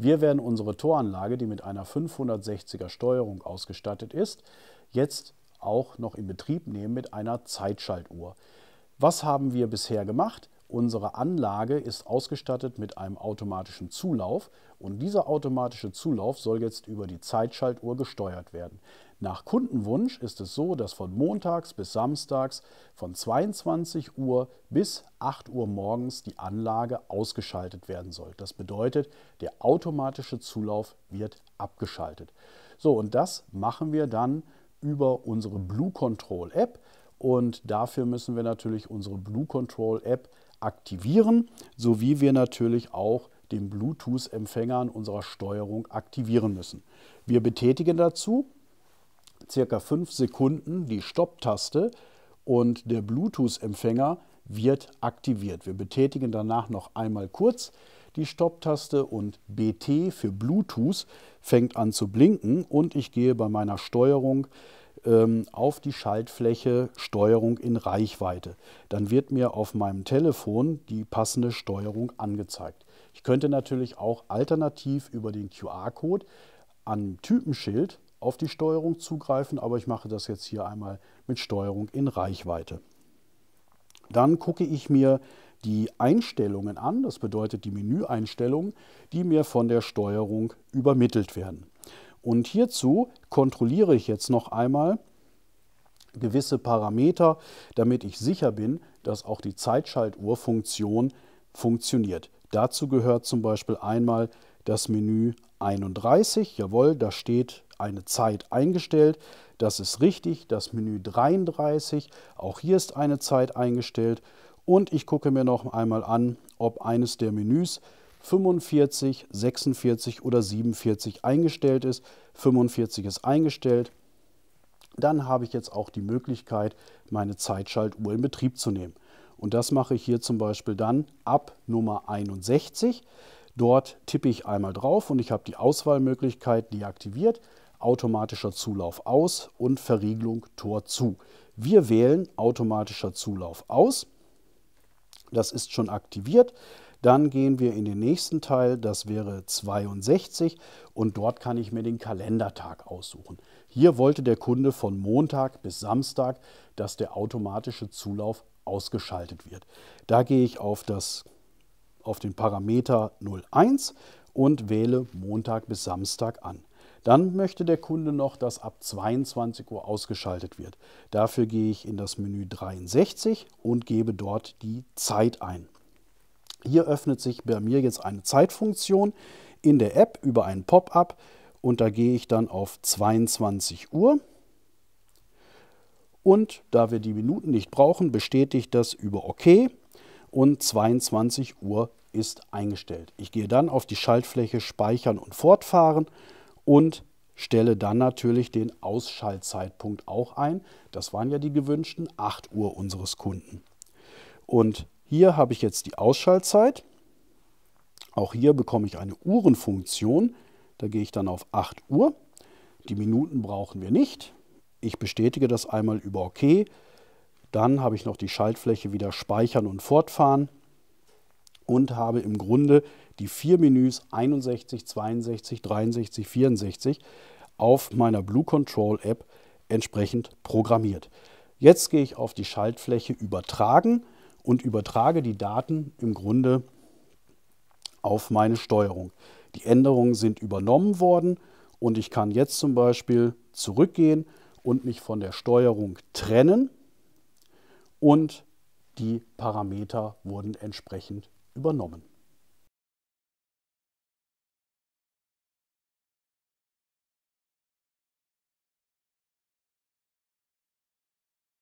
Wir werden unsere Toranlage, die mit einer 560er Steuerung ausgestattet ist, jetzt auch noch in Betrieb nehmen mit einer Zeitschaltuhr. Was haben wir bisher gemacht? Unsere Anlage ist ausgestattet mit einem automatischen Zulauf und dieser automatische Zulauf soll jetzt über die Zeitschaltuhr gesteuert werden. Nach Kundenwunsch ist es so, dass von montags bis samstags von 22 Uhr bis 8 Uhr morgens die Anlage ausgeschaltet werden soll. Das bedeutet, der automatische Zulauf wird abgeschaltet. So, und das machen wir dann über unsere Blue Control App und dafür müssen wir natürlich unsere Blue Control App aktivieren, so wie wir natürlich auch den Bluetooth-Empfänger an unserer Steuerung aktivieren müssen. Wir betätigen dazu circa fünf Sekunden die Stopptaste und der Bluetooth-Empfänger wird aktiviert. Wir betätigen danach noch einmal kurz die Stopptaste und BT für Bluetooth fängt an zu blinken und ich gehe bei meiner Steuerung ähm, auf die Schaltfläche Steuerung in Reichweite. Dann wird mir auf meinem Telefon die passende Steuerung angezeigt. Ich könnte natürlich auch alternativ über den QR-Code am Typenschild auf die Steuerung zugreifen, aber ich mache das jetzt hier einmal mit Steuerung in Reichweite. Dann gucke ich mir die Einstellungen an, das bedeutet die Menüeinstellungen, die mir von der Steuerung übermittelt werden. Und hierzu kontrolliere ich jetzt noch einmal gewisse Parameter, damit ich sicher bin, dass auch die Zeitschaltuhr-Funktion funktioniert. Dazu gehört zum Beispiel einmal das Menü 31. Jawohl, da steht eine Zeit eingestellt. Das ist richtig. Das Menü 33. Auch hier ist eine Zeit eingestellt. Und ich gucke mir noch einmal an, ob eines der Menüs 45, 46 oder 47 eingestellt ist. 45 ist eingestellt. Dann habe ich jetzt auch die Möglichkeit, meine Zeitschaltuhr in Betrieb zu nehmen. Und das mache ich hier zum Beispiel dann ab Nummer 61. Dort tippe ich einmal drauf und ich habe die Auswahlmöglichkeit deaktiviert. Automatischer Zulauf aus und Verriegelung Tor zu. Wir wählen automatischer Zulauf aus. Das ist schon aktiviert. Dann gehen wir in den nächsten Teil, das wäre 62 und dort kann ich mir den Kalendertag aussuchen. Hier wollte der Kunde von Montag bis Samstag, dass der automatische Zulauf ausgeschaltet wird. Da gehe ich auf, das, auf den Parameter 01 und wähle Montag bis Samstag an. Dann möchte der Kunde noch, dass ab 22 Uhr ausgeschaltet wird. Dafür gehe ich in das Menü 63 und gebe dort die Zeit ein. Hier öffnet sich bei mir jetzt eine Zeitfunktion in der App über einen Pop-up und da gehe ich dann auf 22 Uhr. Und da wir die Minuten nicht brauchen, bestätige ich das über OK und 22 Uhr ist eingestellt. Ich gehe dann auf die Schaltfläche Speichern und Fortfahren und stelle dann natürlich den Ausschaltzeitpunkt auch ein. Das waren ja die gewünschten 8 Uhr unseres Kunden. Und hier habe ich jetzt die Ausschaltzeit. Auch hier bekomme ich eine Uhrenfunktion. Da gehe ich dann auf 8 Uhr. Die Minuten brauchen wir nicht. Ich bestätige das einmal über OK. Dann habe ich noch die Schaltfläche wieder Speichern und Fortfahren und habe im Grunde die vier Menüs 61, 62, 63, 64 auf meiner Blue Control App entsprechend programmiert. Jetzt gehe ich auf die Schaltfläche Übertragen und übertrage die Daten im Grunde auf meine Steuerung. Die Änderungen sind übernommen worden und ich kann jetzt zum Beispiel zurückgehen und mich von der Steuerung trennen und die Parameter wurden entsprechend übernommen.